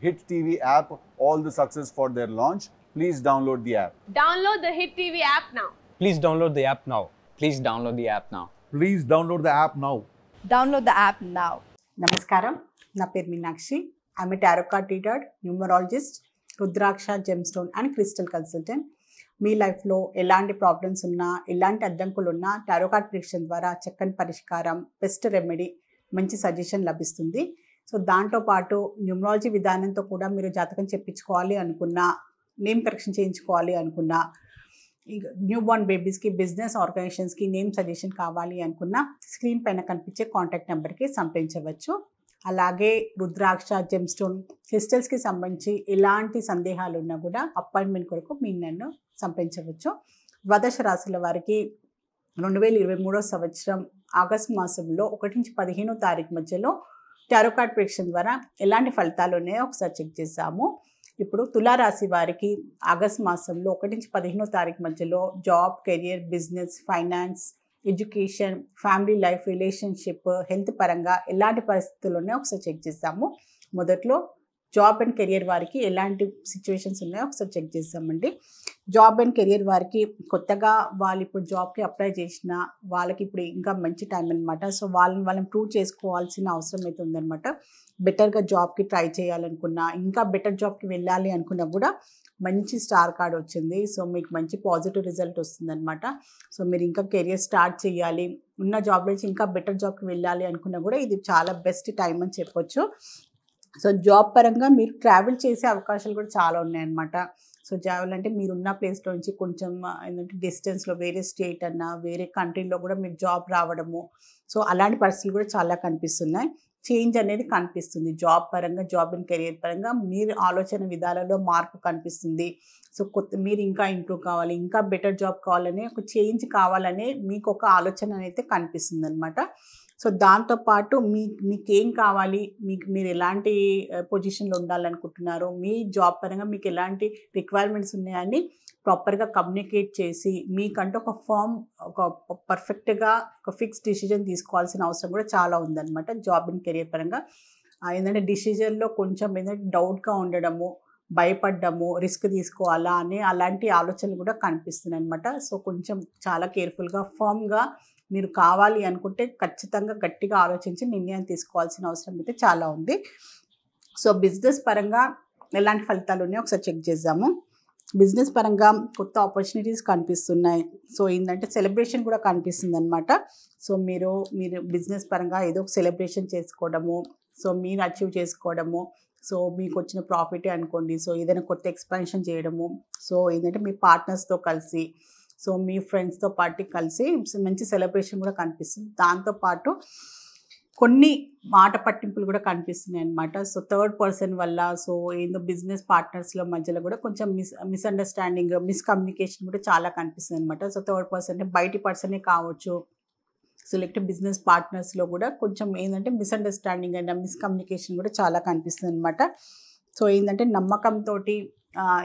Hit TV app all the success for their launch. Please download the app. Download the Hit TV app now. Please download the app now. Please download the app now. Please download the app now. Download the app now. నమస్కారం నా పేరు Meenakshi I'm tarot card టీటర్డ్ numerologist rudraksha gemstone and crystal consultant మీ లైఫ్లో ఎలాంటి problems ఉన్నా ఎలాంటి అడ్డంకులు ఉన్నా టారోకార్డ్ ప్రిడిక్షన్ ద్వారా చక్కని పరిష్కారం బెస్ట్ రెమెడీ మంచి సజెషన్ లభిస్తుంది సో దాంతో పాటు న్యూమరాలజీ విధానంతో కూడా మీరు జాతకం చెప్పించుకోవాలి అనుకున్నా నేమ్ కరెక్షన్ చేయించుకోవాలి అనుకున్నా న్యూ బోర్న్ బేబీస్కి బిజినెస్ ఆర్గనైజేషన్స్కి నేమ్ సజెషన్ కావాలి అనుకున్నా స్క్రీన్ పైన కనిపించే కాంటాక్ట్ నెంబర్కి సంప్రదించవచ్చు అలాగే రుద్రాక్ష జెమ్స్టోన్ క్రిస్టల్స్కి సంబంధించి ఎలాంటి సందేహాలు ఉన్నా కూడా అపాయింట్మెంట్ కొరకు మీరు నన్ను సంప్రదించవచ్చు ద్వాదశ రాశుల వారికి రెండు వేల ఇరవై మూడో సంవత్సరం ఆగస్టు మాసంలో ఒకటి నుంచి పదిహేనో తారీఖు మధ్యలో టారో కార్డ్ ప్రేక్షణ ద్వారా ఎలాంటి ఫలితాలు ఉన్నాయో ఒకసారి చెక్ చేసాము ఇప్పుడు తులారాశి వారికి ఆగస్ట్ మాసంలో ఒకటి నుంచి పదిహేనో తారీఖు మధ్యలో job career business finance education family life relationship health పరంగా ఎలాంటి పరిస్థితులు ఉన్నాయో ఒకసారి చెక్ చేసాము మొదట్లో జాబ్ అండ్ కెరియర్ వారికి ఎలాంటి సిచ్యువేషన్స్ ఉన్నాయో ఒకసారి చెక్ చేసామండి జాబ్ అండ్ కెరియర్ వారికి కొత్తగా వాళ్ళు ఇప్పుడు జాబ్కి అప్లై చేసిన వాళ్ళకి ఇప్పుడు ఇంకా మంచి టైం అనమాట సో వాళ్ళని వాళ్ళని ప్రూవ్ చేసుకోవాల్సిన అవసరం అయితే ఉందన్నమాట బెటర్గా జాబ్కి ట్రై చేయాలనుకున్నా ఇంకా బెటర్ జాబ్కి వెళ్ళాలి అనుకున్నా కూడా మంచి స్టార్ కార్డ్ వచ్చింది సో మీకు మంచి పాజిటివ్ రిజల్ట్ వస్తుందన్నమాట సో మీరు ఇంకా కెరియర్ స్టార్ట్ చేయాలి ఉన్న జాబ్ నుంచి ఇంకా బెటర్ జాబ్కి వెళ్ళాలి అనుకున్నా కూడా ఇది చాలా బెస్ట్ టైం అని చెప్పొచ్చు సో జాబ్ పరంగా మీరు ట్రావెల్ చేసే అవకాశాలు కూడా చాలా ఉన్నాయన్నమాట సో ట్రావెల్ అంటే మీరున్న ప్లేస్లో నుంచి కొంచెం ఏంటంటే డిస్టెన్స్లో వేరే స్టేట్ అన్నా వేరే కంట్రీలో కూడా మీకు జాబ్ రావడము సో అలాంటి పరిస్థితులు కూడా చాలా కనిపిస్తున్నాయి చేంజ్ అనేది కనిపిస్తుంది జాబ్ పరంగా జాబ్ అండ్ కెరియర్ పరంగా మీరు ఆలోచన విధాలలో మార్పు కనిపిస్తుంది సో కొత్త మీరు ఇంకా ఇంప్రూవ్ కావాలి ఇంకా బెటర్ జాబ్ కావాలనే ఒక చేంజ్ కావాలనే మీకు ఒక ఆలోచన అయితే కనిపిస్తుంది అనమాట సో దాంతోపాటు మీ మీకేం కావాలి మీకు మీరు ఎలాంటి పొజిషన్లో ఉండాలనుకుంటున్నారు మీ జాబ్ పరంగా మీకు ఎలాంటి రిక్వైర్మెంట్స్ ఉన్నాయని ప్రాపర్గా కమ్యూనికేట్ చేసి మీకంటూ ఒక ఫామ్ ఒక పర్ఫెక్ట్గా ఒక ఫిక్స్ డిసిజన్ తీసుకోవాల్సిన అవసరం కూడా చాలా ఉందన్నమాట జాబ్ అండ్ కెరియర్ పరంగా ఏంటంటే డిసిజన్లో కొంచెం ఏంటంటే డౌట్గా ఉండడము భయపడ్డము రిస్క్ తీసుకోవాలా అని అలాంటి ఆలోచనలు కూడా కనిపిస్తున్నాయి అనమాట సో కొంచెం చాలా కేర్ఫుల్గా ఫామ్గా మీరు కావాలి అనుకుంటే ఖచ్చితంగా గట్టిగా ఆలోచించి నిర్ణయం తీసుకోవాల్సిన అవసరం అయితే చాలా ఉంది సో బిజినెస్ పరంగా ఎలాంటి ఫలితాలు ఉన్నాయో ఒకసారి చెక్ చేద్దాము బిజినెస్ పరంగా కొత్త ఆపర్చునిటీస్ కనిపిస్తున్నాయి సో ఏంటంటే సెలబ్రేషన్ కూడా కనిపిస్తుంది అనమాట సో మీరు మీరు బిజినెస్ పరంగా ఏదో ఒక సెలబ్రేషన్ చేసుకోవడము సో మీరు అచీవ్ చేసుకోవడము సో మీకు వచ్చిన ప్రాఫిటే అనుకోండి సో ఏదైనా కొత్త ఎక్స్పాన్షన్ చేయడము సో ఏంటంటే మీ పార్ట్నర్స్తో కలిసి సో మీ ఫ్రెండ్స్తో పాటు కలిసి మంచి సెలబ్రేషన్ కూడా కనిపిస్తుంది దాంతోపాటు కొన్ని మాట పట్టింపులు కూడా కనిపిస్తున్నాయి అనమాట సో థర్డ్ పర్సన్ వల్ల సో ఏందో బిజినెస్ పార్ట్నర్స్లో మధ్యలో కూడా కొంచెం మిస్ మిస్అండర్స్టాండింగ్ మిస్కమ్యూనికేషన్ కూడా చాలా కనిపిస్తుంది అనమాట సో థర్డ్ పర్సన్ అంటే బయటి పర్సనే కావచ్చు సెలెక్ట్ బిజినెస్ పార్ట్నర్స్లో కూడా కొంచెం ఏంటంటే మిస్అండర్స్టాండింగ్ అండ్ మిస్కమ్యూనికేషన్ కూడా చాలా కనిపిస్తుంది అనమాట సో ఏంటంటే నమ్మకంతో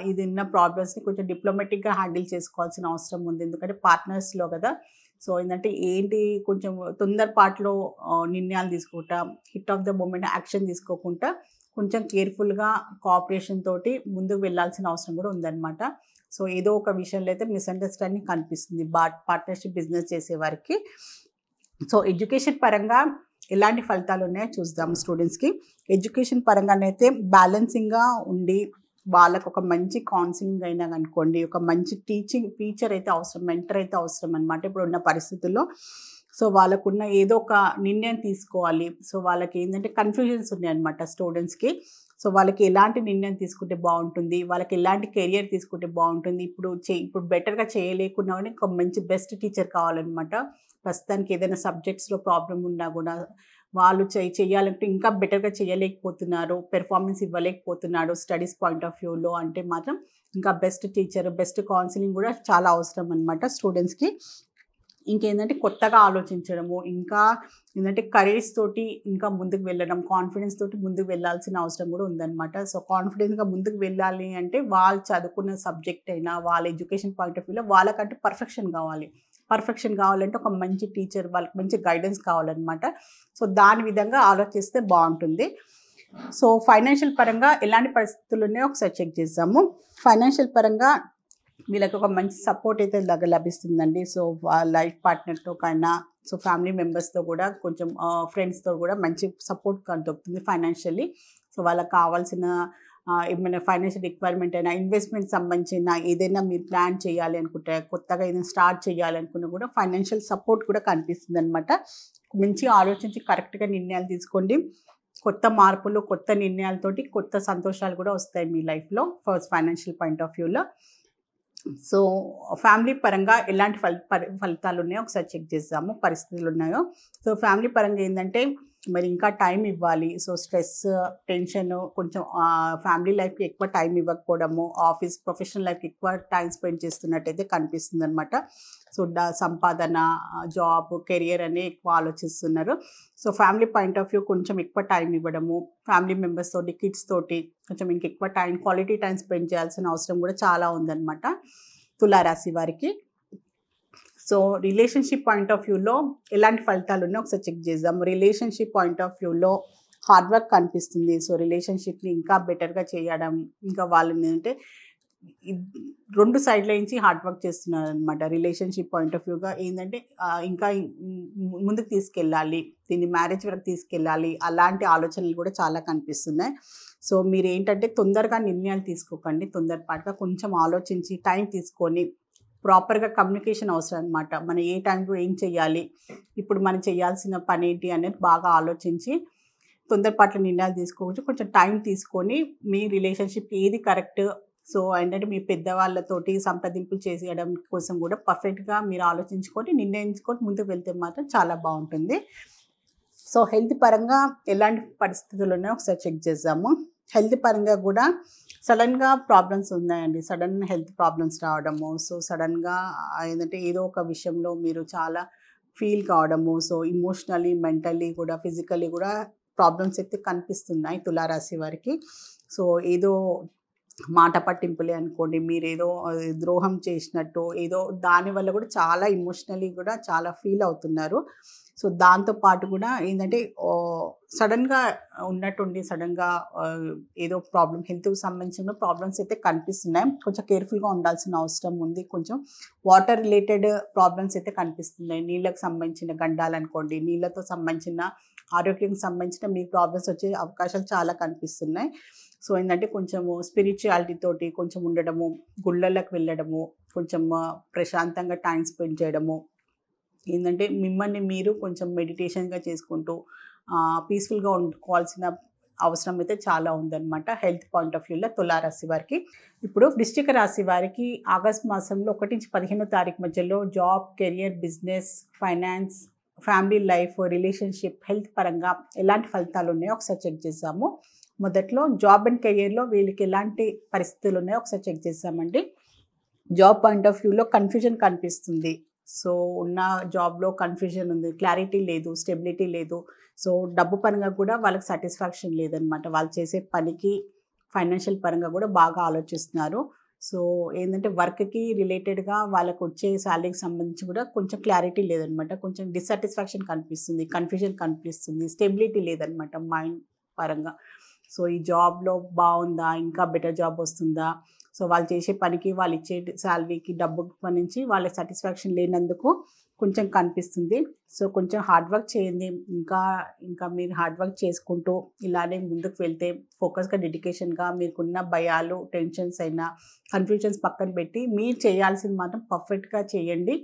ఇది ఉన్న ప్రాబ్లమ్స్ని కొంచెం డిప్లొమాటిక్గా హ్యాండిల్ చేసుకోవాల్సిన అవసరం ఉంది ఎందుకంటే పార్ట్నర్స్లో కదా సో ఏంటంటే ఏంటి కొంచెం తొందర తొందరపాట్లో నిర్ణయాలు తీసుకుంటా heat of the moment action తీసుకోకుండా కొంచెం కేర్ఫుల్గా కోఆపరేషన్ తోటి ముందుకు వెళ్ళాల్సిన అవసరం కూడా ఉందన్నమాట సో ఏదో ఒక విషయంలో అయితే మిస్అండర్స్టాండింగ్ కనిపిస్తుంది బా పార్ట్నర్షిప్ బిజినెస్ చేసే వారికి సో ఎడ్యుకేషన్ పరంగా ఎలాంటి ఫలితాలు ఉన్నాయో చూద్దాం స్టూడెంట్స్కి ఎడ్యుకేషన్ పరంగానైతే బ్యాలెన్సింగ్గా ఉండి వాళ్ళకు ఒక మంచి కౌన్సిలింగ్ అయినా అనుకోండి ఒక మంచి టీచింగ్ టీచర్ అయితే అవసరం మెంటర్ అయితే అవసరం అనమాట ఇప్పుడు ఉన్న పరిస్థితుల్లో సో వాళ్ళకున్న ఏదో ఒక నిర్ణయం తీసుకోవాలి సో వాళ్ళకి ఏంటంటే కన్ఫ్యూజన్స్ ఉన్నాయన్నమాట స్టూడెంట్స్కి సో వాళ్ళకి ఎలాంటి నిర్ణయం తీసుకుంటే బాగుంటుంది వాళ్ళకి ఎలాంటి కెరియర్ తీసుకుంటే బాగుంటుంది ఇప్పుడు చే ఇప్పుడు బెటర్గా చేయలేకున్నా కానీ ఒక మంచి బెస్ట్ టీచర్ కావాలన్నమాట ప్రస్తుతానికి ఏదైనా సబ్జెక్ట్స్లో ప్రాబ్లం ఉన్నా కూడా వాళ్ళు చే చేయాలంటే ఇంకా బెటర్గా చేయలేకపోతున్నారు పెర్ఫార్మెన్స్ ఇవ్వలేకపోతున్నాడు స్టడీస్ పాయింట్ ఆఫ్ వ్యూలో అంటే మాత్రం ఇంకా బెస్ట్ టీచర్ బెస్ట్ కౌన్సిలింగ్ కూడా చాలా అవసరం అనమాట స్టూడెంట్స్కి ఇంకేంటంటే కొత్తగా ఆలోచించడము ఇంకా ఏంటంటే కరేజ్ తోటి ఇంకా ముందుకు వెళ్ళడం కాన్ఫిడెన్స్ తోటి ముందుకు వెళ్ళాల్సిన అవసరం కూడా ఉందన్నమాట సో కాన్ఫిడెన్స్గా ముందుకు వెళ్ళాలి అంటే వాళ్ళు చదువుకున్న సబ్జెక్ట్ అయినా వాళ్ళ ఎడ్యుకేషన్ పాయింట్ ఆఫ్ వ్యూలో వాళ్ళకంటే పర్ఫెక్షన్ కావాలి పర్ఫెక్షన్ కావాలంటే ఒక మంచి టీచర్ వాళ్ళకి మంచి గైడెన్స్ కావాలన్నమాట సో దాని విధంగా ఆలోచిస్తే బాగుంటుంది సో ఫైనాన్షియల్ పరంగా ఎలాంటి పరిస్థితులు ఉన్నాయో ఒకసారి చెక్ చేసాము ఫైనాన్షియల్ పరంగా వీళ్ళకి ఒక మంచి సపోర్ట్ అయితే దగ్గర లభిస్తుందండి సో లైఫ్ పార్ట్నర్తో కన్నా సో ఫ్యామిలీ మెంబర్స్తో కూడా కొంచెం ఫ్రెండ్స్తో కూడా మంచి సపోర్ట్ దొరుకుతుంది ఫైనాన్షియల్లీ సో వాళ్ళకి కావాల్సిన ఏమైనా ఫైనాన్షియల్ రిక్వైర్మెంట్ అయినా ఇన్వెస్ట్మెంట్ సంబంధించిన ఏదైనా మీరు ప్లాన్ చేయాలి అనుకుంటే కొత్తగా ఏదైనా స్టార్ట్ చేయాలనుకున్నా కూడా ఫైనాన్షియల్ సపోర్ట్ కూడా కనిపిస్తుంది అనమాట మంచి ఆలోచించి కరెక్ట్గా నిర్ణయాలు తీసుకోండి కొత్త మార్పులు కొత్త నిర్ణయాలతోటి కొత్త సంతోషాలు కూడా వస్తాయి మీ లైఫ్లో ఫస్ట్ ఫైనాన్షియల్ పాయింట్ ఆఫ్ వ్యూలో సో ఫ్యామిలీ పరంగా ఎలాంటి ఫలి ఫలితాలు ఉన్నాయో ఒకసారి చెక్ చేస్తాము పరిస్థితులు ఉన్నాయో సో ఫ్యామిలీ పరంగా ఏంటంటే మరి ఇంకా టైం ఇవ్వాలి సో స్ట్రెస్ టెన్షన్ కొంచెం ఫ్యామిలీ లైఫ్కి ఎక్కువ టైం ఇవ్వకపోవడము ఆఫీస్ ప్రొఫెషనల్ లైఫ్కి ఎక్కువ టైం స్పెండ్ చేస్తున్నట్టయితే కనిపిస్తుంది అనమాట సో సంపాదన జాబ్ కెరియర్ అనే ఎక్కువ ఆలోచిస్తున్నారు so family point of view కొంచెం ఎక్కువ టైం ఇవ్వడము ఫ్యామిలీ మెంబర్స్ తోటి కిడ్స్ తోటి కొంచెం ఇంకెక్కువ టైం క్వాలిటీ టైం స్పెండ్ చేయాల్సిన అవసరం కూడా చాలా ఉందన్నమాట తులారాశి వారికి సో రిలేషన్షిప్ పాయింట్ ఆఫ్ వ్యూలో ఎలాంటి ఫలితాలు ఉన్నాయో ఒకసారి చెక్ చేద్దాం రిలేషన్షిప్ పాయింట్ ఆఫ్ వ్యూలో హార్డ్ వర్క్ కనిపిస్తుంది సో రిలేషన్షిప్ని ఇంకా బెటర్గా చేయడం ఇంకా వాళ్ళని అంటే రెండు సైడ్ల నుంచి హార్డ్ వర్క్ చేస్తున్నారు అనమాట రిలేషన్షిప్ పాయింట్ ఆఫ్ వ్యూగా ఏంటంటే ఇంకా ముందుకు తీసుకెళ్ళాలి దీన్ని మ్యారేజ్ వరకు తీసుకెళ్ళాలి అలాంటి ఆలోచనలు కూడా చాలా కనిపిస్తున్నాయి సో మీరు ఏంటంటే తొందరగా నిర్ణయాలు తీసుకోకండి తొందరపాటుగా కొంచెం ఆలోచించి టైం తీసుకొని ప్రాపర్గా కమ్యూనికేషన్ అవసరం అనమాట మనం ఏ టైంలో ఏం చేయాలి ఇప్పుడు మనం చేయాల్సిన పని ఏంటి అనేది బాగా ఆలోచించి తొందరపాట్ల నిర్ణయాలు తీసుకోవచ్చు కొంచెం టైం తీసుకొని మీ రిలేషన్షిప్ ఏది కరెక్ట్ సో ఏంటంటే మీ పెద్దవాళ్ళతోటి సంప్రదింపులు చేసేయడం కోసం కూడా పర్ఫెక్ట్గా మీరు ఆలోచించుకొని నిర్ణయించుకొని ముందుకు వెళ్తే మాత్రం చాలా బాగుంటుంది సో హెల్త్ పరంగా ఎలాంటి పరిస్థితులు ఉన్నాయో ఒకసారి చెక్ చేద్దాము హెల్త్ పరంగా కూడా సడన్గా ప్రాబ్లమ్స్ ఉన్నాయండి సడన్ హెల్త్ ప్రాబ్లమ్స్ రావడము సో సడన్గా ఏంటంటే ఏదో ఒక విషయంలో మీరు చాలా ఫీల్ కావడము సో ఇమోషనలీ మెంటల్లీ కూడా ఫిజికల్లీ కూడా ప్రాబ్లమ్స్ అయితే కనిపిస్తున్నాయి తులారాశి వారికి సో ఏదో మాట పట్టింపులే అనుకోండి మీరు ఏదో ద్రోహం చేసినట్టు ఏదో దానివల్ల కూడా చాలా ఇమోషనలీ కూడా చాలా ఫీల్ అవుతున్నారు సో దాంతో పాటు కూడా ఏంటంటే సడన్గా ఉన్నట్టుండి సడన్గా ఏదో ప్రాబ్లం హెల్త్కి సంబంధించిన ప్రాబ్లమ్స్ అయితే కనిపిస్తున్నాయి కొంచెం కేర్ఫుల్గా ఉండాల్సిన అవసరం ఉంది కొంచెం వాటర్ రిలేటెడ్ ప్రాబ్లమ్స్ అయితే కనిపిస్తున్నాయి నీళ్ళకు సంబంధించిన గండాలు అనుకోండి నీళ్ళతో సంబంధించిన ఆరోగ్యం సంబంధించిన మీ ప్రాబ్లమ్స్ వచ్చే అవకాశాలు చాలా కనిపిస్తున్నాయి సో ఏంటంటే కొంచెము స్పిరిచువాలిటీ తోటి కొంచెం ఉండడము గుళ్ళలకు వెళ్ళడము కొంచెం ప్రశాంతంగా టైం స్పెండ్ చేయడము ఏంటంటే మిమ్మల్ని మీరు కొంచెం మెడిటేషన్గా చేసుకుంటూ పీస్ఫుల్గా ఉండుకోవాల్సిన అవసరం అయితే చాలా ఉందన్నమాట హెల్త్ పాయింట్ ఆఫ్ వ్యూలో తులారాశి వారికి ఇప్పుడు వృష్టిక రాశి వారికి ఆగస్ట్ మాసంలో ఒకటి నుంచి పదిహేనో తారీఖు మధ్యలో job career business finance family life relationship health పరంగా ఎలాంటి ఫలితాలు ఉన్నాయో ఒకసారి చెక్ చేసాము మొదట్లో జాబ్ అండ్ కెరియర్లో వీళ్ళకి ఎలాంటి పరిస్థితులు ఉన్నాయో ఒకసారి చెక్ చేసామండి జాబ్ పాయింట్ ఆఫ్ వ్యూలో కన్ఫ్యూజన్ కనిపిస్తుంది సో ఉన్న జాబ్లో కన్ఫ్యూజన్ ఉంది క్లారిటీ లేదు స్టెబిలిటీ లేదు సో డబ్బు పరంగా కూడా వాళ్ళకి సాటిస్ఫాక్షన్ లేదనమాట వాళ్ళు చేసే పనికి ఫైనాన్షియల్ పరంగా కూడా బాగా ఆలోచిస్తున్నారు సో ఏంటంటే వర్క్కి రిలేటెడ్గా వాళ్ళకు వచ్చే శాలరీకి సంబంధించి కూడా కొంచెం క్లారిటీ లేదనమాట కొంచెం డిస్సాటిస్ఫాక్షన్ కనిపిస్తుంది కన్ఫ్యూజన్ కనిపిస్తుంది స్టెబిలిటీ లేదనమాట మైండ్ పరంగా సో ఈ జాబ్లో బాగుందా ఇంకా బెటర్ జాబ్ వస్తుందా సో వాళ్ళు చేసే పనికి వాళ్ళు ఇచ్చే శాలరీకి డబ్బు నుంచి వాళ్ళ సాటిస్ఫాక్షన్ లేనందుకు కొంచెం కనిపిస్తుంది సో కొంచెం హార్డ్ వర్క్ చేయండి ఇంకా ఇంకా మీరు హార్డ్ వర్క్ చేసుకుంటూ ఇలానే ముందుకు వెళ్తే ఫోకస్గా డెడికేషన్గా మీకున్న భయాలు టెన్షన్స్ అయినా కన్ఫ్యూజన్స్ పక్కన పెట్టి మీరు చేయాల్సింది మాత్రం పర్ఫెక్ట్గా చేయండి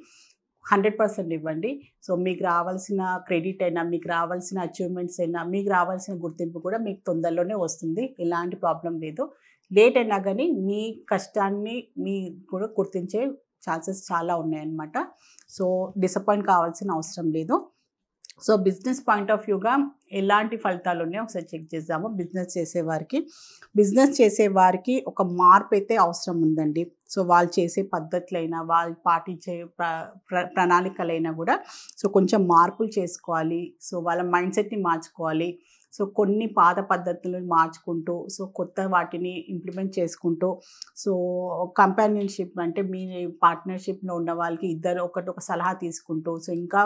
హండ్రెడ్ పర్సెంట్ ఇవ్వండి సో మీకు రావాల్సిన క్రెడిట్ అయినా మీకు రావాల్సిన అచీవ్మెంట్స్ అయినా మీకు రావాల్సిన గుర్తింపు కూడా మీకు తొందరలోనే వస్తుంది ఎలాంటి ప్రాబ్లం లేదు లేట్ అయినా కానీ మీ కష్టాన్ని మీ కూడా గుర్తించే ఛాన్సెస్ చాలా ఉన్నాయన్నమాట సో డిసప్పాయింట్ కావాల్సిన అవసరం లేదు సో బిజినెస్ పాయింట్ ఆఫ్ వ్యూగా ఎలాంటి ఫలితాలు ఉన్నాయో ఒకసారి చెక్ చేద్దాము బిజినెస్ చేసేవారికి బిజినెస్ చేసేవారికి ఒక మార్పు అయితే అవసరం ఉందండి సో వాళ్ళు చేసే పద్ధతులైనా వాళ్ళు పాటించే ప్రణాళికలైనా కూడా సో కొంచెం మార్పులు చేసుకోవాలి సో వాళ్ళ మైండ్ సెట్ని మార్చుకోవాలి సో కొన్ని పాత పద్ధతులను మార్చుకుంటూ సో కొత్త వాటిని ఇంప్లిమెంట్ చేసుకుంటూ సో కంపానియన్షిప్ అంటే మీ పార్ట్నర్షిప్లో ఉన్న వాళ్ళకి ఇద్దరు ఒకటి ఒక సలహా తీసుకుంటూ సో ఇంకా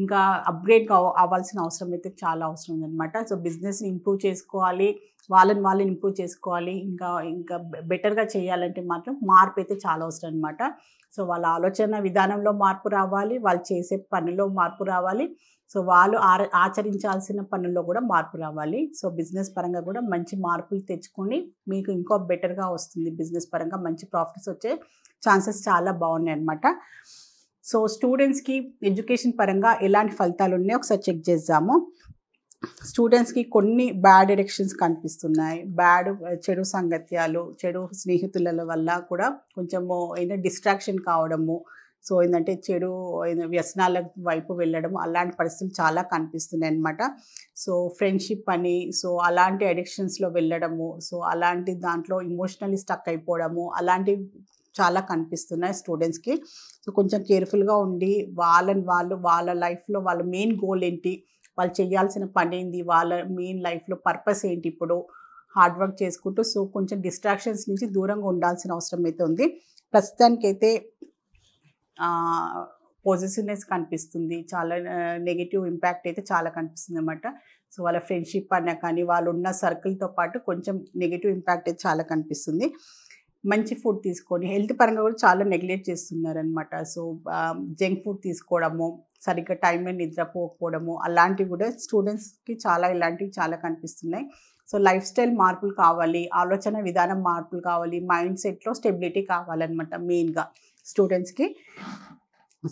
ఇంకా అప్గ్రేడ్ అవ్వాల్సిన అవసరం అయితే చాలా అవసరం ఉందన్నమాట సో బిజినెస్ని ఇంప్రూవ్ చేసుకోవాలి వాళ్ళని వాళ్ళని ఇంప్రూవ్ చేసుకోవాలి ఇంకా ఇంకా బెటర్గా చేయాలంటే మాత్రం మార్పు అయితే చాలా అవసరం అనమాట సో వాళ్ళ ఆలోచన విధానంలో మార్పు రావాలి వాళ్ళు చేసే పనిలో మార్పు రావాలి సో వాళ్ళు ఆచరించాల్సిన పనుల్లో కూడా మార్పు రావాలి సో బిజినెస్ పరంగా కూడా మంచి మార్పులు తెచ్చుకొని మీకు ఇంకో బెటర్గా వస్తుంది బిజినెస్ పరంగా మంచి ప్రాఫిట్స్ వచ్చే ఛాన్సెస్ చాలా బాగున్నాయి అనమాట సో స్టూడెంట్స్కి ఎడ్యుకేషన్ పరంగా ఎలాంటి ఫలితాలు ఉన్నాయో ఒకసారి చెక్ చేద్దాము స్టూడెంట్స్కి కొన్ని బ్యాడ్ ఎడిక్షన్స్ కనిపిస్తున్నాయి బ్యాడ్ uh, చెడు సంగత్యాలు చెడు స్నేహితుల వల్ల కూడా కొంచెము ఏదైనా డిస్ట్రాక్షన్ కావడము సో ఏంటంటే చెడు వ్యసనాల వైపు వెళ్ళడం అలాంటి పరిస్థితులు చాలా కనిపిస్తున్నాయి అనమాట సో ఫ్రెండ్షిప్ అని సో అలాంటి అడిక్షన్స్లో వెళ్ళడము సో అలాంటి దాంట్లో ఇమోషనలీ స్టక్ అయిపోవడము అలాంటివి చాలా కనిపిస్తున్నాయి స్టూడెంట్స్కి సో కొంచెం కేర్ఫుల్గా ఉండి వాళ్ళని వాళ్ళు వాళ్ళ లైఫ్లో వాళ్ళ మెయిన్ గోల్ ఏంటి వాళ్ళు చేయాల్సిన పని ఏంది వాళ్ళ మెయిన్ లైఫ్లో పర్పస్ ఏంటి ఇప్పుడు హార్డ్ వర్క్ చేసుకుంటూ సో కొంచెం డిస్ట్రాక్షన్స్ నుంచి దూరంగా ఉండాల్సిన అవసరం అయితే ఉంది ప్రస్తుతానికైతే పాజిటివ్నెస్ కనిపిస్తుంది చాలా నెగిటివ్ ఇంపాక్ట్ అయితే చాలా కనిపిస్తుంది అనమాట సో వాళ్ళ ఫ్రెండ్షిప్ అన్నా కానీ వాళ్ళు ఉన్న సర్కిల్తో పాటు కొంచెం నెగిటివ్ ఇంపాక్ట్ అయితే చాలా కనిపిస్తుంది మంచి ఫుడ్ తీసుకొని హెల్త్ పరంగా కూడా చాలా నెగ్లెక్ట్ చేస్తున్నారనమాట సో జంక్ ఫుడ్ తీసుకోవడము సరిగ్గా టైంలో నిద్రపోకపోవడము అలాంటివి కూడా స్టూడెంట్స్కి చాలా ఇలాంటివి చాలా కనిపిస్తున్నాయి సో లైఫ్ స్టైల్ మార్పులు కావాలి ఆలోచన విధానం మార్పులు కావాలి మైండ్ సెట్లో స్టెబిలిటీ కావాలన్నమాట మెయిన్గా స్టూడెంట్స్కి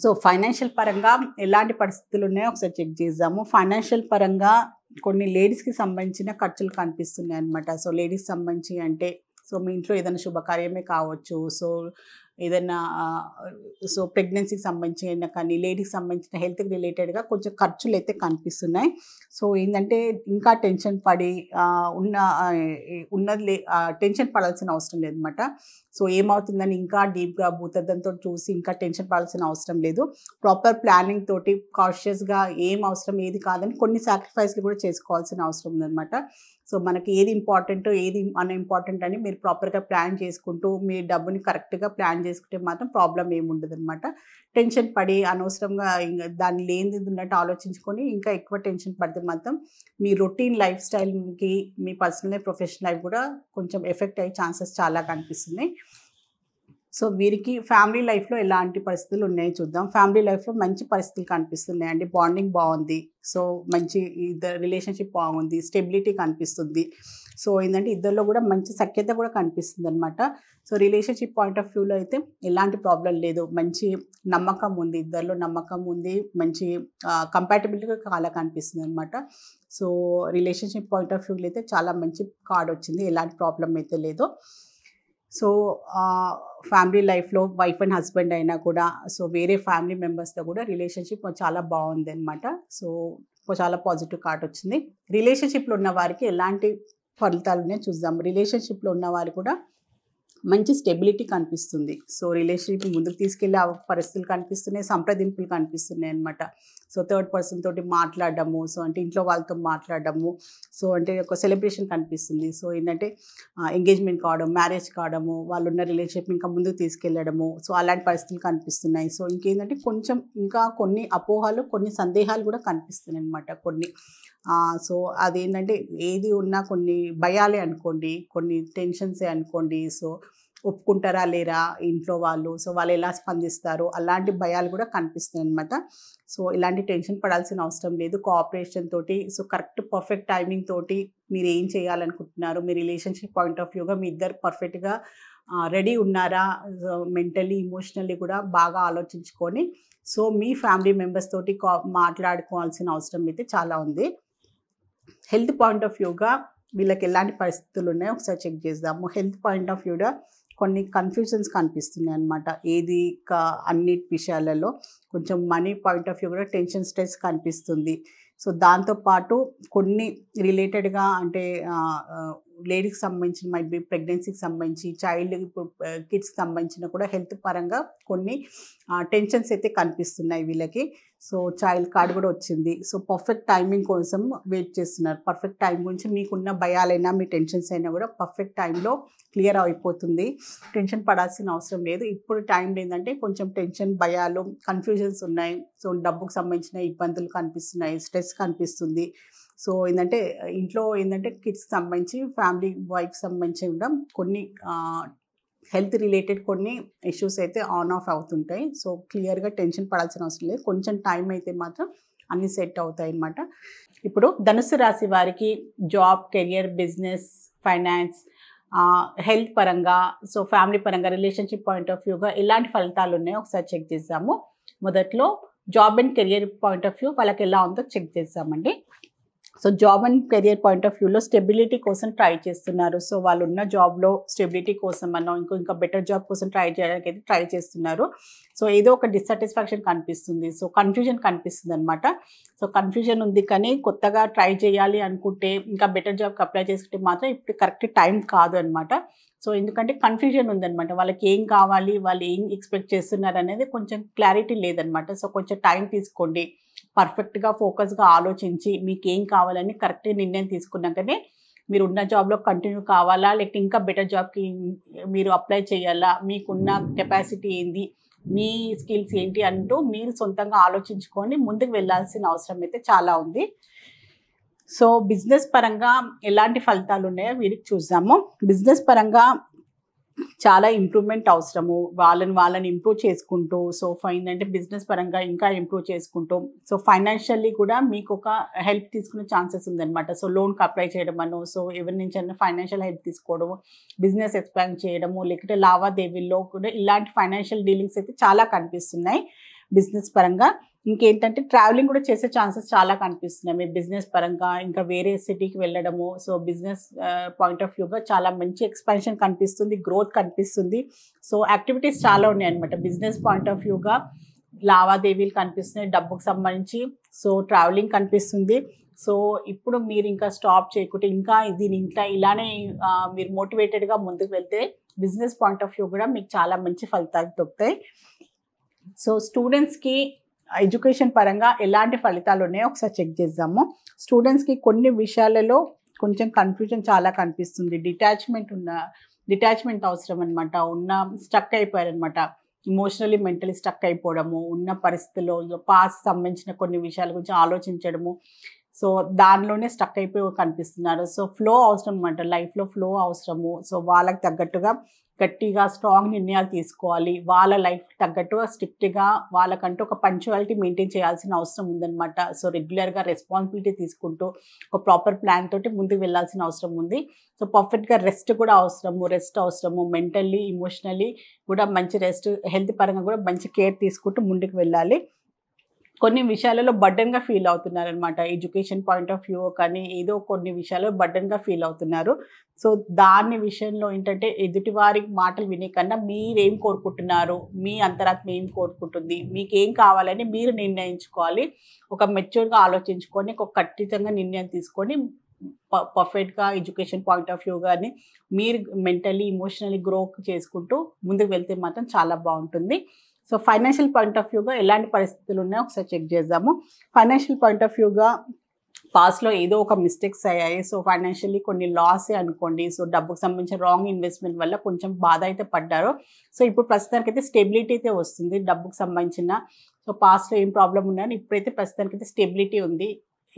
సో ఫైనాన్షియల్ పరంగా ఎలాంటి పరిస్థితులు ఉన్నాయో ఒకసారి చెక్ చేద్దాము ఫైనాన్షియల్ పరంగా కొన్ని లేడీస్కి సంబంధించిన ఖర్చులు కనిపిస్తున్నాయి అనమాట సో లేడీస్ సంబంధించి అంటే సో మీ ఇంట్లో ఏదైనా శుభకార్యమే కావచ్చు సో ఏదైనా సో ప్రెగ్నెన్సీకి సంబంధించిన కానీ లేడీకి సంబంధించిన హెల్త్కి రిలేటెడ్గా కొంచెం ఖర్చులు అయితే కనిపిస్తున్నాయి సో ఏంటంటే ఇంకా టెన్షన్ పడి ఉన్న ఉన్నది టెన్షన్ పడాల్సిన అవసరం లేదనమాట సో ఏమవుతుందని ఇంకా డీప్గా భూతద్దంతో చూసి ఇంకా టెన్షన్ పడాల్సిన అవసరం లేదు ప్రాపర్ ప్లానింగ్ తోటి కాన్షియస్గా ఏం అవసరం ఏది కాదని కొన్ని సాక్రిఫైస్లు కూడా చేసుకోవాల్సిన అవసరం ఉందన్నమాట సో మనకి ఏది ఇంపార్టెంట్ ఏది అన్ఇంపార్టెంట్ అని మీరు ప్రాపర్గా ప్లాన్ చేసుకుంటూ మీ డబ్బుని కరెక్ట్గా ప్లాన్ చేసుకుంటే మాత్రం ప్రాబ్లం ఏముండదు అనమాట టెన్షన్ పడి అనవసరంగా ఇంకా దాన్ని లేనిది ఉన్నట్టు ఆలోచించుకొని ఇంకా ఎక్కువ టెన్షన్ పడితే మాత్రం మీ రొటీన్ లైఫ్ స్టైల్కి మీ పర్సనల్ ప్రొఫెషనల్ లైఫ్ కూడా కొంచెం ఎఫెక్ట్ అయ్యే ఛాన్సెస్ చాలా కనిపిస్తున్నాయి సో వీరికి ఫ్యామిలీ లైఫ్లో ఎలాంటి పరిస్థితులు ఉన్నాయో చూద్దాం ఫ్యామిలీ లైఫ్లో మంచి పరిస్థితులు కనిపిస్తున్నాయండి బాండింగ్ బాగుంది సో మంచి ఇద్దరు రిలేషన్షిప్ బాగుంది స్టెబిలిటీ కనిపిస్తుంది సో ఏంటంటే ఇద్దరిలో కూడా మంచి సఖ్యత కూడా కనిపిస్తుంది అనమాట సో రిలేషన్షిప్ పాయింట్ ఆఫ్ వ్యూలో అయితే ఎలాంటి ప్రాబ్లం లేదు మంచి నమ్మకం ఉంది ఇద్దరిలో నమ్మకం ఉంది మంచి కంపాటబిలిటీ చాలా కనిపిస్తుంది అనమాట సో రిలేషన్షిప్ పాయింట్ ఆఫ్ వ్యూలో అయితే చాలా మంచి కార్డ్ వచ్చింది ఎలాంటి ప్రాబ్లం అయితే లేదో సో ఫ్యామిలీ లైఫ్లో వైఫ్ అండ్ హస్బెండ్ అయినా కూడా సో వేరే ఫ్యామిలీ మెంబర్స్తో కూడా రిలేషన్షిప్ చాలా బాగుంది అనమాట సో చాలా పాజిటివ్ కార్డ్ వచ్చింది రిలేషన్షిప్లో ఉన్న వారికి ఎలాంటి ఫలితాలు చూద్దాం రిలేషన్షిప్లో ఉన్న వారు కూడా మంచి స్టెబిలిటీ కనిపిస్తుంది సో రిలేషన్షిప్ ముందుకు తీసుకెళ్ళే పరిస్థితులు కనిపిస్తున్నాయి సంప్రదింపులు కనిపిస్తున్నాయి అనమాట సో థర్డ్ పర్సన్ తోటి మాట్లాడడము సో అంటే ఇంట్లో వాళ్ళతో మాట్లాడడము సో అంటే ఒక సెలబ్రేషన్ కనిపిస్తుంది సో ఏంటంటే ఎంగేజ్మెంట్ కావడం మ్యారేజ్ కావడము వాళ్ళు ఉన్న రిలేషన్షిప్ ఇంకా ముందుకు తీసుకెళ్ళడము సో అలాంటి పరిస్థితులు కనిపిస్తున్నాయి సో ఇంకేంటంటే కొంచెం ఇంకా కొన్ని అపోహలు కొన్ని సందేహాలు కూడా కనిపిస్తున్నాయి అనమాట కొన్ని సో అదేంటంటే ఏది ఉన్నా కొన్ని భయాలే అనుకోండి కొన్ని టెన్షన్సే అనుకోండి సో ఒప్పుకుంటారా లేరా ఇంట్లో వాళ్ళు సో వాళ్ళు ఎలా స్పందిస్తారు అలాంటి భయాలు కూడా కనిపిస్తాయి అనమాట సో ఇలాంటి టెన్షన్ పడాల్సిన అవసరం లేదు కోఆపరేషన్ తోటి సో కరెక్ట్ పర్ఫెక్ట్ టైమింగ్ తోటి మీరు ఏం చేయాలనుకుంటున్నారు మీ రిలేషన్షిప్ పాయింట్ ఆఫ్ వ్యూగా మీ ఇద్దరు పర్ఫెక్ట్గా రెడీ ఉన్నారా మెంటలీ ఇమోషనల్లీ కూడా బాగా ఆలోచించుకొని సో మీ ఫ్యామిలీ మెంబర్స్ తోటి మాట్లాడుకోవాల్సిన అవసరం అయితే చాలా ఉంది హెల్త్ పాయింట్ ఆఫ్ వ్యూగా వీళ్ళకి ఎలాంటి పరిస్థితులు ఉన్నాయో ఒకసారి చెక్ చేద్దాము హెల్త్ పాయింట్ ఆఫ్ వ్యూగా కొన్ని కన్ఫ్యూజన్స్ కనిపిస్తున్నాయి అనమాట ఏది అన్ని విషయాలలో కొంచెం మనీ పాయింట్ ఆఫ్ వ్యూ కూడా టెన్షన్ స్ట్రెస్ కనిపిస్తుంది సో దాంతోపాటు కొన్ని రిలేటెడ్గా అంటే లేడీకి సంబంధించిన మై బీ ప్రెగ్నెన్సీకి సంబంధించి చైల్డ్ కిడ్స్కి సంబంధించిన కూడా హెల్త్ పరంగా కొన్ని టెన్షన్స్ అయితే కనిపిస్తున్నాయి వీళ్ళకి సో చైల్డ్ కార్డ్ కూడా వచ్చింది సో పర్ఫెక్ట్ టైమింగ్ కోసం వెయిట్ చేస్తున్నారు పర్ఫెక్ట్ టైం గురించి మీకున్న భయాలైనా మీ టెన్షన్స్ అయినా కూడా పర్ఫెక్ట్ టైంలో క్లియర్ అయిపోతుంది టెన్షన్ పడాల్సిన అవసరం లేదు ఇప్పుడు టైం ఏంటంటే కొంచెం టెన్షన్ భయాలు కన్ఫ్యూజన్స్ ఉన్నాయి సో డబ్బుకు సంబంధించిన ఇబ్బందులు కనిపిస్తున్నాయి స్ట్రెస్ కనిపిస్తుంది సో ఏంటంటే ఇంట్లో ఏంటంటే కిడ్స్ సంబంధించి ఫ్యామిలీ వైఫ్ సంబంధించి కూడా కొన్ని హెల్త్ రిలేటెడ్ కొన్ని ఇష్యూస్ అయితే ఆన్ ఆఫ్ అవుతుంటాయి సో క్లియర్గా టెన్షన్ పడాల్సిన అవసరం లేదు కొంచెం టైం అయితే మాత్రం అన్నీ సెట్ అవుతాయి అనమాట ఇప్పుడు ధనుసు రాశి వారికి job career business finance health పరంగా సో ఫ్యామిలీ పరంగా రిలేషన్షిప్ పాయింట్ ఆఫ్ వ్యూగా ఎలాంటి ఫలితాలు ఉన్నాయో ఒకసారి చెక్ చేసాము మొదట్లో job and career point of view వాళ్ళకి ఎలా ఉందో చెక్ చేసామండి so job and career point of వ్యూలో స్టెబిలిటీ కోసం ట్రై చేస్తున్నారు సో వాళ్ళు ఉన్న జాబ్లో స్టెబిలిటీ కోసం అన్న ఇంకో ఇంకా బెటర్ జాబ్ కోసం ట్రై చేయడానికి అయితే ట్రై చేస్తున్నారు సో ఏదో ఒక డిస్సాటిస్ఫాక్షన్ కనిపిస్తుంది సో కన్ఫ్యూజన్ కనిపిస్తుంది అనమాట సో కన్ఫ్యూజన్ ఉంది కానీ కొత్తగా ట్రై చేయాలి అనుకుంటే ఇంకా బెటర్ జాబ్కి అప్లై చేసుకుంటే మాత్రం ఇప్పుడు కరెక్ట్ టైం కాదు అనమాట సో ఎందుకంటే కన్ఫ్యూజన్ ఉందనమాట వాళ్ళకి ఏం కావాలి వాళ్ళు ఏం ఎక్స్పెక్ట్ చేస్తున్నారు అనేది కొంచెం క్లారిటీ లేదనమాట సో కొంచెం టైం తీసుకోండి పర్ఫెక్ట్గా ఫోకస్గా ఆలోచించి మీకు ఏం కావాలని కరెక్ట్ నిర్ణయం తీసుకున్నాకనే మీరు ఉన్న జాబ్లో కంటిన్యూ కావాలా లేకపోతే ఇంకా బెటర్ జాబ్కి మీరు అప్లై చేయాలా మీకున్న కెపాసిటీ ఏంది మీ స్కిల్స్ ఏంటి అంటూ మీరు సొంతంగా ఆలోచించుకొని ముందుకు వెళ్ళాల్సిన అవసరం అయితే చాలా ఉంది సో బిజినెస్ పరంగా ఎలాంటి ఫలితాలు ఉన్నాయో వీరికి చూసాము బిజినెస్ పరంగా చాలా ఇంప్రూవ్మెంట్ అవసరము వాళ్ళని వాళ్ళని ఇంప్రూవ్ చేసుకుంటూ సో ఫైన్ అంటే బిజినెస్ పరంగా ఇంకా ఇంప్రూవ్ చేసుకుంటూ సో ఫైనాన్షియల్లీ కూడా మీకు ఒక హెల్ప్ తీసుకునే ఛాన్సెస్ ఉందన్నమాట సో లోన్కి అప్లై చేయడం అను సో ఎవరి నుంచి అయినా ఫైనాన్షియల్ హెల్ప్ తీసుకోవడము బిజినెస్ ఎక్స్పాండ్ చేయడము లేకపోతే లావాదేవీల్లో కూడా ఇలాంటి ఫైనాన్షియల్ డీలింగ్స్ అయితే చాలా కనిపిస్తున్నాయి బిజినెస్ పరంగా ఇంకేంటంటే ట్రావెలింగ్ కూడా చేసే ఛాన్సెస్ చాలా కనిపిస్తున్నాయి మీ బిజినెస్ పరంగా ఇంకా వేరే సిటీకి వెళ్ళడము సో బిజినెస్ పాయింట్ ఆఫ్ వ్యూగా చాలా మంచి ఎక్స్పాన్షన్ కనిపిస్తుంది గ్రోత్ కనిపిస్తుంది సో యాక్టివిటీస్ చాలా ఉన్నాయి అనమాట బిజినెస్ పాయింట్ ఆఫ్ వ్యూగా లావాదేవీలు కనిపిస్తున్నాయి డబ్బుకు సంబంధించి సో ట్రావెలింగ్ కనిపిస్తుంది సో ఇప్పుడు మీరు ఇంకా స్టాప్ చేయకుంటే ఇంకా దీని ఇంకా ఇలానే మీరు మోటివేటెడ్గా ముందుకు వెళ్తే బిజినెస్ పాయింట్ ఆఫ్ వ్యూ కూడా మీకు చాలా మంచి ఫలితాలు దొరుకుతాయి సో స్టూడెంట్స్కి ఎడ్యుకేషన్ పరంగా ఎలాంటి ఫలితాలు ఉన్నాయో ఒకసారి చెక్ చేద్దాము స్టూడెంట్స్కి కొన్ని విషయాలలో కొంచెం కన్ఫ్యూజన్ చాలా కనిపిస్తుంది డిటాచ్మెంట్ ఉన్న డిటాచ్మెంట్ అవసరం అనమాట ఉన్న స్టక్ అయిపోయారనమాట ఇమోషనలీ మెంటలీ స్టక్ అయిపోవడము ఉన్న పరిస్థితుల్లో పాస్ సంబంధించిన కొన్ని విషయాల గురించి ఆలోచించడము సో దానిలోనే స్టక్ అయిపోయి కనిపిస్తున్నారు సో ఫ్లో అవసరం అనమాట లైఫ్లో ఫ్లో అవసరము సో వాళ్ళకి తగ్గట్టుగా గట్టిగా స్ట్రాంగ్ నిర్ణయాలు తీసుకోవాలి వాళ్ళ లైఫ్ తగ్గట్టు స్ట్రిక్ట్గా వాళ్ళకంటూ ఒక పంచువాలిటీ మెయింటైన్ చేయాల్సిన అవసరం ఉందన్నమాట సో రెగ్యులర్గా రెస్పాన్సిబిలిటీ తీసుకుంటూ ఒక ప్రాపర్ ప్లాన్ తోటి ముందుకు వెళ్ళాల్సిన అవసరం ఉంది సో పర్ఫెక్ట్గా రెస్ట్ కూడా అవసరము రెస్ట్ అవసరము మెంటల్లీ ఇమోషనల్లీ కూడా మంచి రెస్ట్ హెల్త్ పరంగా కూడా మంచి కేర్ తీసుకుంటూ ముందుకు వెళ్ళాలి కొన్ని విషయాలలో బడ్డన్గా ఫీల్ అవుతున్నారు అనమాట ఎడ్యుకేషన్ పాయింట్ ఆఫ్ వ్యూ కానీ ఏదో కొన్ని విషయాల్లో బడ్డన్గా ఫీల్ అవుతున్నారు సో దాని విషయంలో ఏంటంటే ఎదుటి వారి మాటలు వినే కన్నా మీరేం కోరుకుంటున్నారు మీ అంతరాత్మ ఏం కోరుకుంటుంది మీకు ఏం కావాలని మీరు నిర్ణయించుకోవాలి ఒక మెచ్యూర్గా ఆలోచించుకొని ఒక ఖచ్చితంగా నిర్ణయం తీసుకొని పర్ఫెక్ట్గా ఎడ్యుకేషన్ పాయింట్ ఆఫ్ వ్యూ కానీ మీరు మెంటలీ ఇమోషనలీ గ్రో చేసుకుంటూ ముందుకు వెళ్తే మాత్రం చాలా బాగుంటుంది సో ఫైనాన్షియల్ పాయింట్ ఆఫ్ వ్యూగా ఎలాంటి పరిస్థితులు ఉన్నాయో ఒకసారి చెక్ చేద్దాము ఫైనాన్షియల్ పాయింట్ ఆఫ్ వ్యూగా పాస్ట్లో ఏదో ఒక మిస్టేక్స్ అయ్యాయి సో ఫైనాన్షియల్లీ కొన్ని లాసే అనుకోండి సో డబ్బుకు సంబంధించిన రాంగ్ ఇన్వెస్ట్మెంట్ వల్ల కొంచెం బాధ అయితే పడ్డారు సో ఇప్పుడు ప్రస్తుతానికి అయితే స్టెబిలిటీ అయితే వస్తుంది డబ్బుకు సంబంధించిన సో పాస్ట్లో ఏం ప్రాబ్లం ఉన్నాయని ఇప్పుడైతే ప్రస్తుతానికి అయితే స్టెబిలిటీ ఉంది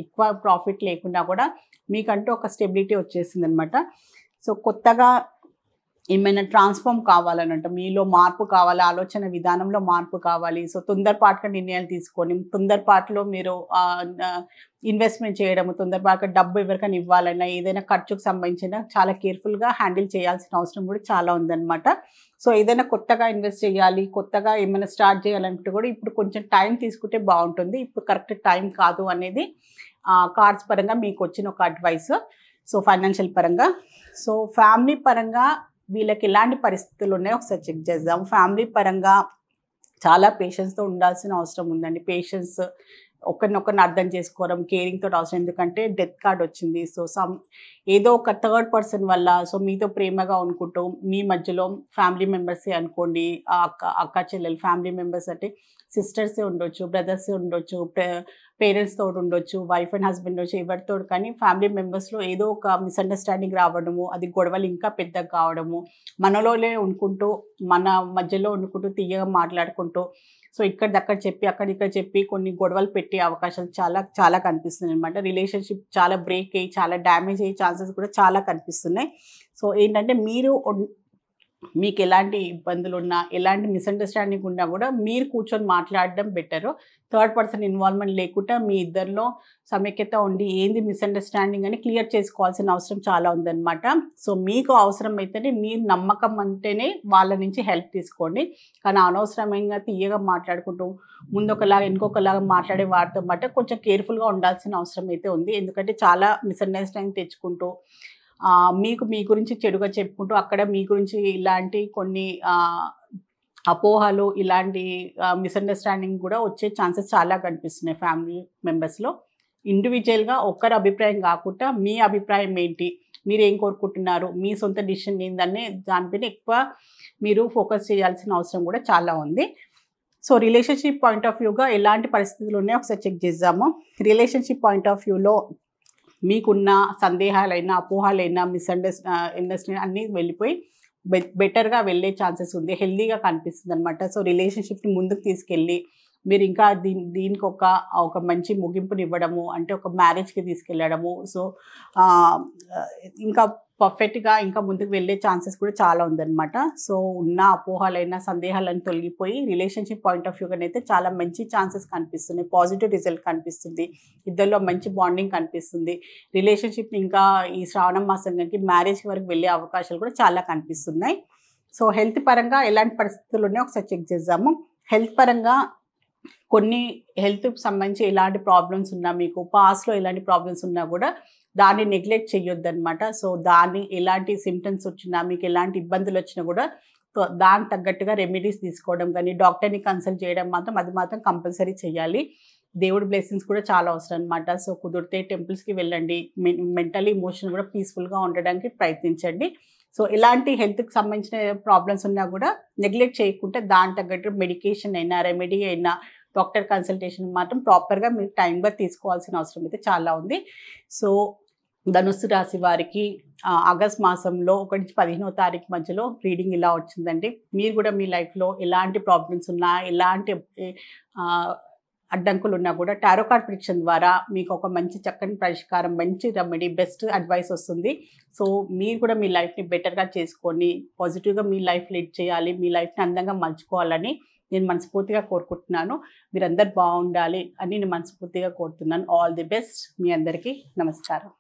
ఎక్కువ ప్రాఫిట్ లేకుండా కూడా మీకంటూ ఒక స్టెబిలిటీ వచ్చేసింది అనమాట సో కొత్తగా ఏమైనా ట్రాన్స్ఫామ్ కావాలనంట మీలో మార్పు కావాలి ఆలోచన విధానంలో మార్పు కావాలి సో తొందరపాటుగా నిర్ణయాలు తీసుకొని తొందరపాటులో మీరు ఇన్వెస్ట్మెంట్ చేయడము తొందరపాటుగా డబ్బు ఎవరికైనా ఇవ్వాలన్నా ఏదైనా ఖర్చుకు సంబంధించిన చాలా కేర్ఫుల్గా హ్యాండిల్ చేయాల్సిన అవసరం కూడా చాలా ఉందన్నమాట సో ఏదైనా కొత్తగా ఇన్వెస్ట్ చేయాలి కొత్తగా ఏమైనా స్టార్ట్ చేయాలంటే కూడా ఇప్పుడు కొంచెం టైం తీసుకుంటే బాగుంటుంది ఇప్పుడు కరెక్ట్ టైం కాదు అనేది కార్డ్స్ పరంగా మీకు వచ్చిన ఒక అడ్వైస్ సో ఫైనాన్షియల్ పరంగా సో ఫ్యామిలీ పరంగా వీళ్ళకి ఎలాంటి పరిస్థితులు ఉన్నాయో ఒకసారి చెక్ చేద్దాం ఫ్యామిలీ పరంగా చాలా పేషెన్స్తో ఉండాల్సిన అవసరం ఉందండి పేషెన్స్ ఒకరినొకరిని అర్థం చేసుకోవడం కేరింగ్తో అవసరం ఎందుకంటే డెత్ కార్డ్ వచ్చింది సో సమ్ ఏదో ఒక థర్డ్ పర్సన్ వల్ల సో మీతో ప్రేమగా అనుకుంటూ మీ మధ్యలో ఫ్యామిలీ మెంబర్సే అనుకోండి అక్క అక్క చెల్లెలు ఫ్యామిలీ మెంబర్స్ అంటే సిస్టర్సే ఉండొచ్చు బ్రదర్సే ఉండొచ్చు పేరెంట్స్ తోడు ఉండొచ్చు వైఫ్ అండ్ హస్బెండ్ ఉండొచ్చు ఎవరితో కానీ ఫ్యామిలీ మెంబర్స్లో ఏదో ఒక మిస్అండర్స్టాండింగ్ రావడము అది గొడవలు ఇంకా పెద్దగా కావడము మనలోనే ఉండుకుంటూ మన మధ్యలో వండుకుంటూ తీయగా మాట్లాడుకుంటూ సో ఇక్కడ అక్కడ చెప్పి అక్కడ ఇక్కడ చెప్పి కొన్ని గొడవలు పెట్టే అవకాశాలు చాలా చాలా కనిపిస్తున్నాయి అనమాట రిలేషన్షిప్ చాలా బ్రేక్ అయ్యి చాలా డ్యామేజ్ అయ్యే ఛాన్సెస్ కూడా చాలా కనిపిస్తున్నాయి సో ఏంటంటే మీరు మీకు ఎలాంటి ఇబ్బందులు ఉన్నా ఎలాంటి మిస్అండర్స్టాండింగ్ ఉన్నా కూడా మీరు కూర్చొని మాట్లాడడం బెటర్ థర్డ్ పర్సన్ ఇన్వాల్వ్మెంట్ లేకుండా మీ ఇద్దరిలో సమైక్యత ఉండి ఏంది మిస్అండర్స్టాండింగ్ అని క్లియర్ చేసుకోవాల్సిన అవసరం చాలా ఉందన్నమాట సో మీకు అవసరం అయితేనే మీ నమ్మకం అంటేనే వాళ్ళ నుంచి హెల్ప్ తీసుకోండి కానీ అనవసరమైన తీయగా మాట్లాడుకుంటూ ముందొకలాగా ఇంకొకలాగా మాట్లాడే వారితో మాట కొంచెం కేర్ఫుల్గా ఉండాల్సిన అవసరం అయితే ఉంది ఎందుకంటే చాలా మిస్అండర్స్టాండింగ్ తెచ్చుకుంటూ మీకు మీ గురించి చెడుగా చెప్పుకుంటూ అక్కడ మీ గురించి ఇలాంటి కొన్ని అపోహలు ఇలాంటి మిస్అండర్స్టాండింగ్ కూడా వచ్చే ఛాన్సెస్ చాలా కనిపిస్తున్నాయి ఫ్యామిలీ మెంబర్స్లో ఇండివిజువల్గా ఒక్కరి అభిప్రాయం కాకుండా మీ అభిప్రాయం ఏంటి మీరు ఏం కోరుకుంటున్నారు మీ సొంత డిసిషన్ ఏందనే దానిపైన ఎక్కువ మీరు ఫోకస్ చేయాల్సిన అవసరం కూడా చాలా ఉంది సో రిలేషన్షిప్ పాయింట్ ఆఫ్ వ్యూగా ఎలాంటి పరిస్థితులు ఉన్నాయో ఒకసారి చెక్ చేద్దాము రిలేషన్షిప్ పాయింట్ ఆఫ్ వ్యూలో మీకున్న సందేహాలైనా అపోహాలైనా మిస్అండర్స్ అండర్స్టాండ్ అన్నీ వెళ్ళిపోయి బెటర్గా వెళ్ళే ఛాన్సెస్ ఉంది హెల్దీగా కనిపిస్తుంది అనమాట సో రిలేషన్షిప్ని ముందుకు తీసుకెళ్ళి మీరు ఇంకా దీని దీనికి ఒక ఒక మంచి ముగింపునివ్వడము అంటే ఒక మ్యారేజ్కి తీసుకెళ్ళడము సో ఇంకా పర్ఫెక్ట్గా ఇంకా ముందుకు వెళ్ళే ఛాన్సెస్ కూడా చాలా ఉందన్నమాట సో ఉన్న అపోహాలైనా సందేహాలను తొలగిపోయి రిలేషన్షిప్ పాయింట్ ఆఫ్ అయితే చాలా మంచి ఛాన్సెస్ కనిపిస్తున్నాయి పాజిటివ్ రిజల్ట్ కనిపిస్తుంది ఇద్దరిలో మంచి బాండింగ్ కనిపిస్తుంది రిలేషన్షిప్ ఇంకా ఈ శ్రావణ మాసం కనుక మ్యారేజ్ వరకు వెళ్ళే అవకాశాలు కూడా చాలా కనిపిస్తున్నాయి సో హెల్త్ పరంగా ఎలాంటి పరిస్థితులు ఉన్నాయో ఒకసారి చెక్ చేద్దాము హెల్త్ పరంగా కొన్ని హెల్త్కి సంబంధించి ఎలాంటి ప్రాబ్లమ్స్ ఉన్నా మీకు పాస్ట్లో ఎలాంటి ప్రాబ్లమ్స్ ఉన్నా కూడా దాన్ని నెగ్లెక్ట్ చేయొద్దనమాట సో దాన్ని ఎలాంటి సిమ్టమ్స్ వచ్చినా మీకు ఎలాంటి ఇబ్బందులు వచ్చినా కూడా దానికి తగ్గట్టుగా రెమెడీస్ తీసుకోవడం కానీ డాక్టర్ని కన్సల్ట్ చేయడం మాత్రం అది మాత్రం కంపల్సరీ చేయాలి దేవుడి బ్లెస్సింగ్స్ కూడా చాలా అవసరం అనమాట సో కుదిరితే టెంపుల్స్కి వెళ్ళండి మెంటలీ ఇమోషన్ కూడా పీస్ఫుల్గా ఉండడానికి ప్రయత్నించండి సో ఇలాంటి హెల్త్కి సంబంధించిన ప్రాబ్లమ్స్ ఉన్నా కూడా నెగ్లెక్ట్ చేయకుంటే దాని తగ్గట్టు మెడికేషన్ అయినా రెమెడీ అయినా డాక్టర్ కన్సల్టేషన్ మాత్రం ప్రాపర్గా మీరు టైంగా తీసుకోవాల్సిన అవసరం అయితే చాలా ఉంది సో ధనుసు రాశి వారికి ఆగస్ట్ మాసంలో ఒకటి నుంచి పదిహేనో తారీఖు మధ్యలో రీడింగ్ ఇలా వచ్చిందండి మీరు కూడా మీ లైఫ్లో ఎలాంటి ప్రాబ్లమ్స్ ఉన్నా ఎలాంటి అడ్డంకులు ఉన్నా కూడా టారో కార్డ్ ప్రిడిక్షన్ ద్వారా మీకు ఒక మంచి చక్కని పరిష్కారం మంచి రెమెడీ బెస్ట్ అడ్వైస్ వస్తుంది సో మీరు కూడా మీ లైఫ్ని బెటర్గా చేసుకొని పాజిటివ్గా మీ లైఫ్ లీడ్ చేయాలి మీ లైఫ్ని అందంగా మలుచుకోవాలని నేను మనస్ఫూర్తిగా కోరుకుంటున్నాను మీరందరు బాగుండాలి అని నేను మనస్ఫూర్తిగా కోరుతున్నాను ఆల్ ది బెస్ట్ మీ అందరికీ నమస్కారం